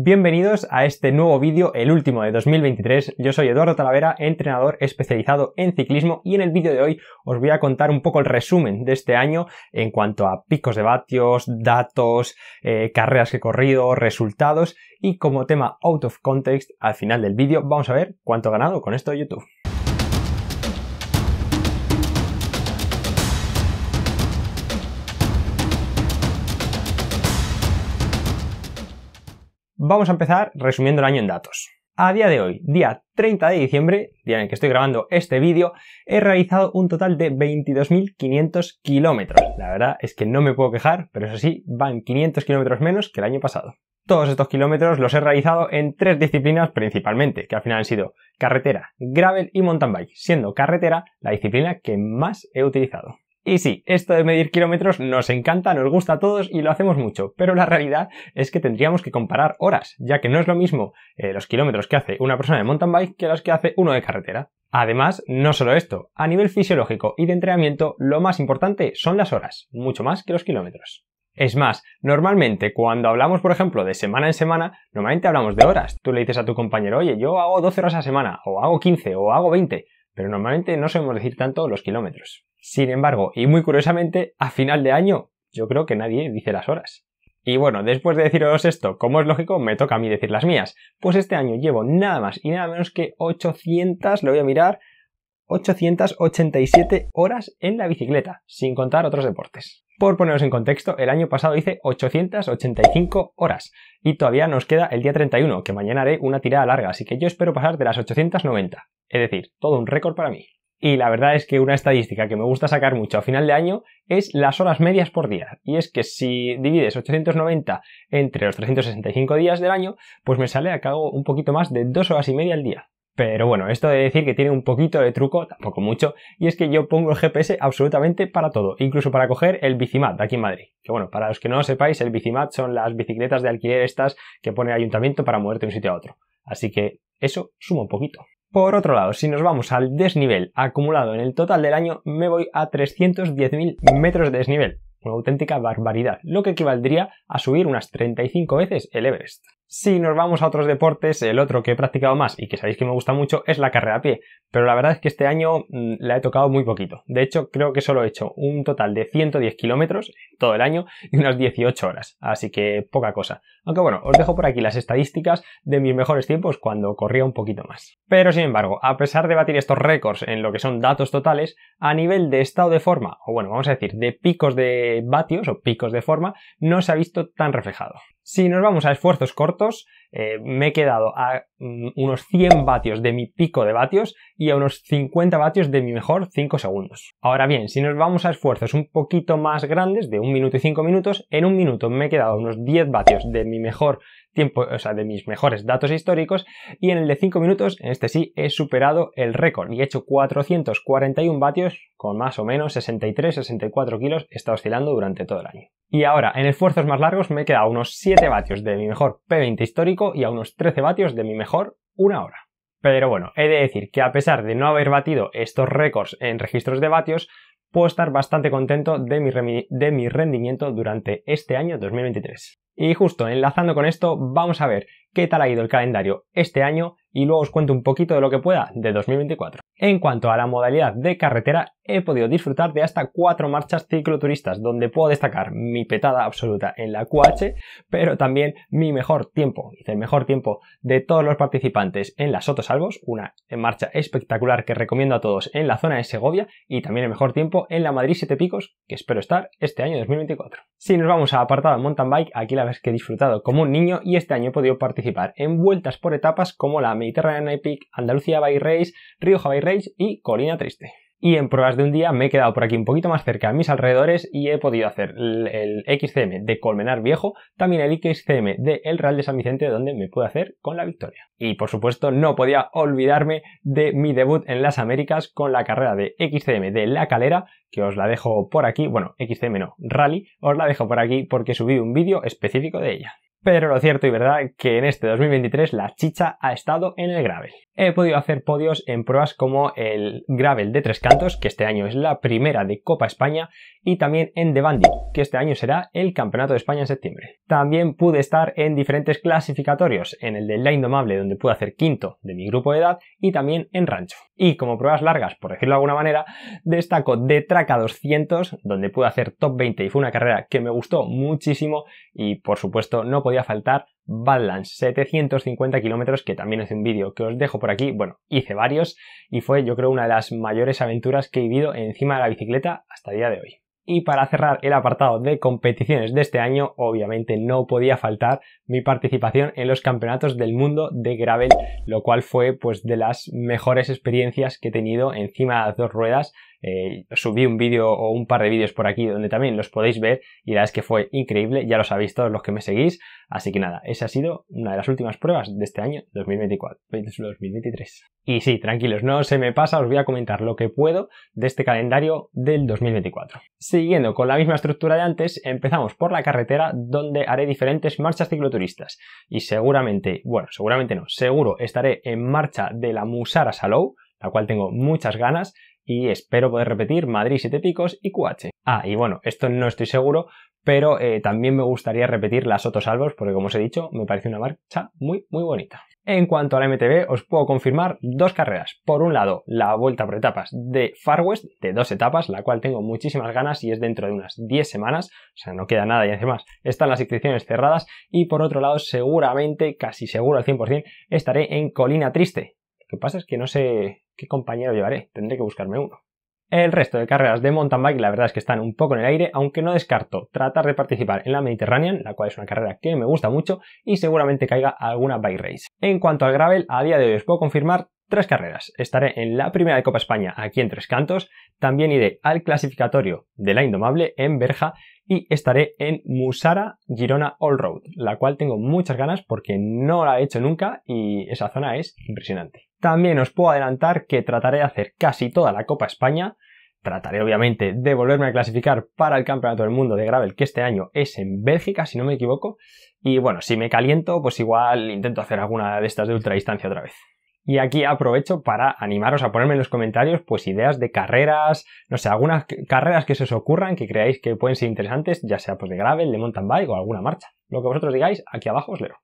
Bienvenidos a este nuevo vídeo, el último de 2023. Yo soy Eduardo Talavera, entrenador especializado en ciclismo y en el vídeo de hoy os voy a contar un poco el resumen de este año en cuanto a picos de vatios, datos, eh, carreras que he corrido, resultados y como tema out of context al final del vídeo vamos a ver cuánto he ganado con esto de YouTube. Vamos a empezar resumiendo el año en datos. A día de hoy, día 30 de diciembre, día en el que estoy grabando este vídeo, he realizado un total de 22.500 kilómetros. La verdad es que no me puedo quejar, pero eso sí, van 500 kilómetros menos que el año pasado. Todos estos kilómetros los he realizado en tres disciplinas principalmente, que al final han sido carretera, gravel y mountain bike, siendo carretera la disciplina que más he utilizado. Y sí, esto de medir kilómetros nos encanta, nos gusta a todos y lo hacemos mucho, pero la realidad es que tendríamos que comparar horas, ya que no es lo mismo eh, los kilómetros que hace una persona de mountain bike que los que hace uno de carretera. Además, no solo esto, a nivel fisiológico y de entrenamiento, lo más importante son las horas, mucho más que los kilómetros. Es más, normalmente cuando hablamos, por ejemplo, de semana en semana, normalmente hablamos de horas. Tú le dices a tu compañero, oye, yo hago 12 horas a semana, o hago 15, o hago 20, pero normalmente no solemos decir tanto los kilómetros. Sin embargo, y muy curiosamente, a final de año yo creo que nadie dice las horas. Y bueno, después de deciros esto, como es lógico, me toca a mí decir las mías. Pues este año llevo nada más y nada menos que 800, lo voy a mirar, 887 horas en la bicicleta, sin contar otros deportes. Por poneros en contexto, el año pasado hice 885 horas y todavía nos queda el día 31, que mañana haré una tirada larga, así que yo espero pasar de las 890. Es decir, todo un récord para mí. Y la verdad es que una estadística que me gusta sacar mucho a final de año es las horas medias por día. Y es que si divides 890 entre los 365 días del año, pues me sale a cabo un poquito más de dos horas y media al día. Pero bueno, esto de decir que tiene un poquito de truco, tampoco mucho, y es que yo pongo el GPS absolutamente para todo, incluso para coger el Bicimat aquí en Madrid. Que bueno, para los que no lo sepáis, el Bicimat son las bicicletas de alquiler estas que pone el ayuntamiento para moverte de un sitio a otro. Así que eso suma un poquito. Por otro lado, si nos vamos al desnivel acumulado en el total del año, me voy a 310.000 metros de desnivel, una auténtica barbaridad, lo que equivaldría a subir unas 35 veces el Everest. Si nos vamos a otros deportes, el otro que he practicado más y que sabéis que me gusta mucho es la carrera a pie, pero la verdad es que este año mm, la he tocado muy poquito. De hecho, creo que solo he hecho un total de 110 kilómetros todo el año y unas 18 horas, así que poca cosa. Aunque bueno, os dejo por aquí las estadísticas de mis mejores tiempos cuando corría un poquito más. Pero sin embargo, a pesar de batir estos récords en lo que son datos totales, a nivel de estado de forma, o bueno, vamos a decir, de picos de vatios o picos de forma, no se ha visto tan reflejado. Si nos vamos a esfuerzos cortos, eh, me he quedado a mm, unos 100 vatios de mi pico de vatios y a unos 50 vatios de mi mejor 5 segundos. Ahora bien, si nos vamos a esfuerzos un poquito más grandes, de 1 minuto y 5 minutos, en un minuto me he quedado a unos 10 vatios de mi mejor o sea, de mis mejores datos históricos y en el de 5 minutos, en este sí, he superado el récord y he hecho 441 vatios con más o menos 63-64 kilos, está oscilando durante todo el año. Y ahora, en esfuerzos más largos me queda unos 7 vatios de mi mejor P20 histórico y a unos 13 vatios de mi mejor una hora. Pero bueno, he de decir que a pesar de no haber batido estos récords en registros de vatios, puedo estar bastante contento de mi, de mi rendimiento durante este año 2023. Y justo enlazando con esto, vamos a ver qué tal ha ido el calendario este año y luego os cuento un poquito de lo que pueda de 2024. En cuanto a la modalidad de carretera, he podido disfrutar de hasta cuatro marchas cicloturistas, donde puedo destacar mi petada absoluta en la QH, pero también mi mejor tiempo, hice el mejor tiempo de todos los participantes en las salvos una marcha espectacular que recomiendo a todos en la zona de Segovia, y también el mejor tiempo en la Madrid Siete Picos, que espero estar este año 2024. Si nos vamos a apartado mountain bike, aquí la vez que he disfrutado como un niño y este año he podido participar en vueltas por etapas como la Mediterranean Epic, Andalucía Bay Race, Rioja by Race y Colina Triste. Y en pruebas de un día me he quedado por aquí un poquito más cerca a mis alrededores y he podido hacer el, XCM de Colmenar Viejo, también el XCM de El Real de San Vicente, donde me pude hacer con la victoria. Y por supuesto no podía olvidarme de mi debut en las Américas con la carrera de XCM de La Calera, que os la dejo por aquí, bueno, XCM no, Rally, os la dejo por aquí porque subí un vídeo específico de ella. Pero lo cierto y verdad que en este 2023 la chicha ha estado en el gravel. He podido hacer podios en pruebas como el gravel de Tres Cantos, que este año es la primera de Copa España, y también en The Bandit, que este año será el Campeonato de España en septiembre. También pude estar en diferentes clasificatorios, en el de La Indomable, donde pude hacer quinto de mi grupo de edad, y también en Rancho. Y como pruebas largas, por decirlo de alguna manera, destaco de Traca 200, donde pude hacer top 20 y fue una carrera que me gustó muchísimo y por supuesto no podía faltar Badlands, 750 kilómetros, que también es un vídeo que os dejo por aquí, bueno, hice varios y fue yo creo una de las mayores aventuras que he vivido encima de la bicicleta hasta el día de hoy. Y para cerrar el apartado de competiciones de este año, obviamente no podía faltar mi participación en los campeonatos del mundo de gravel, lo cual fue pues de las mejores experiencias que he tenido encima de las dos ruedas eh, subí un vídeo o un par de vídeos por aquí donde también los podéis ver y la verdad es que fue increíble, ya los sabéis todos los que me seguís, así que nada, esa ha sido una de las últimas pruebas de este año 2024, 2023. Y sí, tranquilos, no se me pasa, os voy a comentar lo que puedo de este calendario del 2024. Siguiendo con la misma estructura de antes, empezamos por la carretera donde haré diferentes marchas cicloturistas y seguramente, bueno, seguramente no, seguro estaré en marcha de la Musara Salou, la cual tengo muchas ganas, y espero poder repetir Madrid Siete Picos y QH. Ah, y bueno, esto no estoy seguro, pero eh, también me gustaría repetir las Albos, porque como os he dicho, me parece una marcha muy muy bonita. En cuanto a la MTB, os puedo confirmar dos carreras. Por un lado, la vuelta por etapas de Far West, de dos etapas, la cual tengo muchísimas ganas y es dentro de unas 10 semanas, o sea, no queda nada y además están las inscripciones cerradas. Y por otro lado, seguramente, casi seguro al 100%, estaré en Colina Triste, que pasa es que no sé qué compañero llevaré, tendré que buscarme uno. El resto de carreras de mountain bike la verdad es que están un poco en el aire, aunque no descarto tratar de participar en la Mediterranean, la cual es una carrera que me gusta mucho y seguramente caiga alguna bike race. En cuanto al gravel, a día de hoy os puedo confirmar tres carreras. Estaré en la primera de Copa España aquí en Tres Cantos, también iré al clasificatorio de la Indomable en Berja y estaré en Musara Girona All Road, la cual tengo muchas ganas porque no la he hecho nunca y esa zona es impresionante. También os puedo adelantar que trataré de hacer casi toda la Copa España, trataré obviamente de volverme a clasificar para el Campeonato del Mundo de Gravel, que este año es en Bélgica, si no me equivoco, y bueno, si me caliento, pues igual intento hacer alguna de estas de ultradistancia otra vez. Y aquí aprovecho para animaros a ponerme en los comentarios pues ideas de carreras, no sé, algunas carreras que se os ocurran que creáis que pueden ser interesantes, ya sea pues de gravel, de mountain bike o alguna marcha. Lo que vosotros digáis, aquí abajo os leo.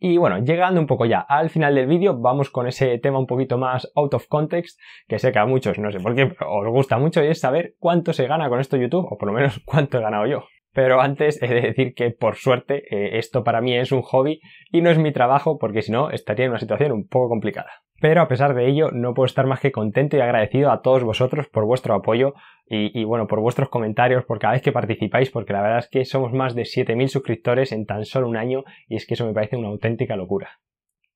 Y bueno, llegando un poco ya al final del vídeo, vamos con ese tema un poquito más out of context, que sé que a muchos, no sé por qué, os gusta mucho y es saber cuánto se gana con esto YouTube, o por lo menos cuánto he ganado yo. Pero antes he de decir que, por suerte, eh, esto para mí es un hobby y no es mi trabajo, porque si no, estaría en una situación un poco complicada. Pero a pesar de ello, no puedo estar más que contento y agradecido a todos vosotros por vuestro apoyo y, bueno, por vuestros comentarios, por cada vez que participáis, porque la verdad es que somos más de 7.000 suscriptores en tan solo un año y es que eso me parece una auténtica locura.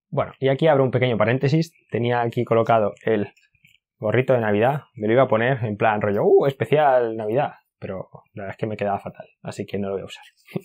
Bueno, y aquí abro un pequeño paréntesis. Tenía aquí colocado el gorrito de Navidad. Me lo iba a poner en plan rollo, ¡uh! Especial Navidad pero la verdad es que me quedaba fatal, así que no lo voy a usar.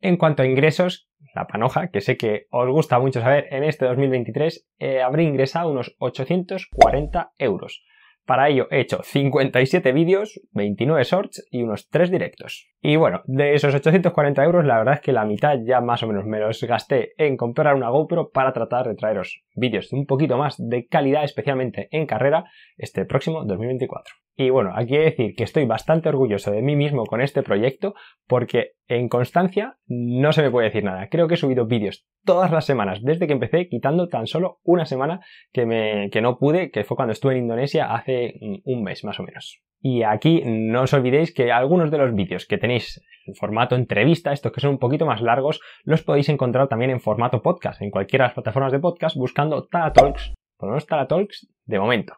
en cuanto a ingresos, la panoja, que sé que os gusta mucho saber, en este 2023 eh, habré ingresado unos 840 euros. Para ello he hecho 57 vídeos, 29 shorts y unos 3 directos. Y bueno, de esos 840 euros la verdad es que la mitad ya más o menos me los gasté en comprar una GoPro para tratar de traeros vídeos un poquito más de calidad, especialmente en carrera, este próximo 2024. Y bueno, aquí he decir que estoy bastante orgulloso de mí mismo con este proyecto porque en constancia no se me puede decir nada. Creo que he subido vídeos todas las semanas desde que empecé, quitando tan solo una semana que, me, no pude, que fue cuando estuve en Indonesia hace mm, un mes más o menos. Y aquí no os olvidéis que algunos de los vídeos que tenéis en formato entrevista, estos que son un poquito más largos, los podéis encontrar también en formato podcast, en cualquiera de las plataformas de podcast, buscando TalaTalks, Talks, por lo de momento.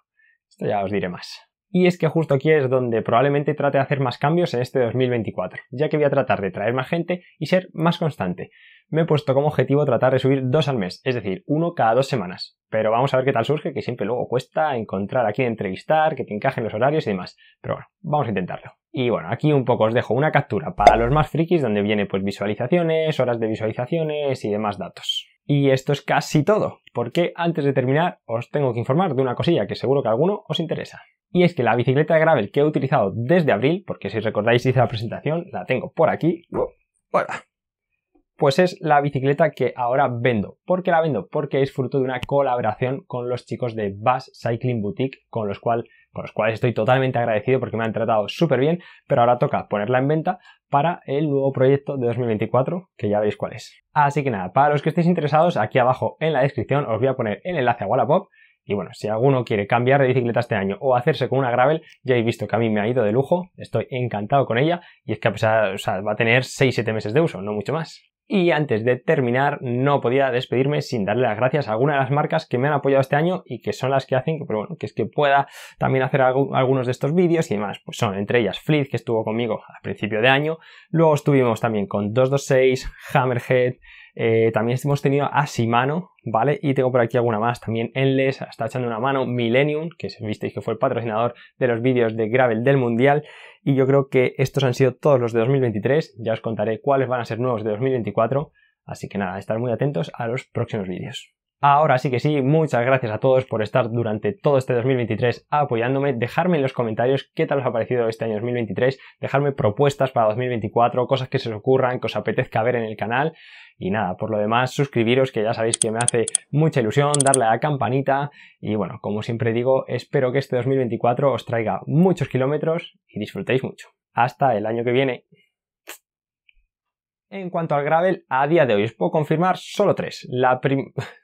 Esto ya os diré más. Y es que justo aquí es donde probablemente trate de hacer más cambios en este 2024, ya que voy a tratar de traer más gente y ser más constante. Me he puesto como objetivo tratar de subir dos al mes, es decir, uno cada dos semanas. Pero vamos a ver qué tal surge, que siempre luego cuesta encontrar a quién entrevistar, que te encajen los horarios y demás. Pero bueno, vamos a intentarlo. Y bueno, aquí un poco os dejo una captura para los más frikis donde viene pues visualizaciones, horas de visualizaciones y demás datos. Y esto es casi todo, porque antes de terminar os tengo que informar de una cosilla que seguro que a alguno os interesa. Y es que la bicicleta de gravel que he utilizado desde abril, porque si recordáis hice la presentación, la tengo por aquí, ¡uh! pues es la bicicleta que ahora vendo. ¿Por qué la vendo? Porque es fruto de una colaboración con los chicos de Bass Cycling Boutique, con los cuales con los cuales estoy totalmente agradecido porque me han tratado súper bien, pero ahora toca ponerla en venta para el nuevo proyecto de 2024, que ya veis cuál es. Así que nada, para los que estéis interesados, aquí abajo en la descripción os voy a poner el enlace a Wallapop, y bueno, si alguno quiere cambiar de bicicleta este año o hacerse con una gravel, ya he visto que a mí me ha ido de lujo, estoy encantado con ella y es que a pesar, o sea, va a tener 6-7 meses de uso, no mucho más. Y antes de terminar, no podía despedirme sin darle las gracias a alguna de las marcas que me han apoyado este año y que son las que hacen que, pero bueno, que es que pueda también hacer algunos de estos vídeos y demás. Pues son entre ellas Fleet, que estuvo conmigo al principio de año. Luego estuvimos también con 226, Hammerhead, eh, también hemos tenido a Simano, ¿vale? Y tengo por aquí alguna más. También Enles está echando una mano. Millennium, que visteis que fue el patrocinador de los vídeos de Gravel del Mundial. Y yo creo que estos han sido todos los de 2023. Ya os contaré cuáles van a ser nuevos de 2024. Así que nada, estar muy atentos a los próximos vídeos. Ahora sí que sí, muchas gracias a todos por estar durante todo este 2023 apoyándome, dejarme en los comentarios qué tal os ha parecido este año 2023, dejarme propuestas para 2024, cosas que se os ocurran, que os apetezca ver en el canal y nada, por lo demás suscribiros que ya sabéis que me hace mucha ilusión, darle a la campanita y bueno, como siempre digo, espero que este 2024 os traiga muchos kilómetros y disfrutéis mucho. Hasta el año que viene. En cuanto al gravel, a día de hoy os puedo confirmar solo tres. La prim...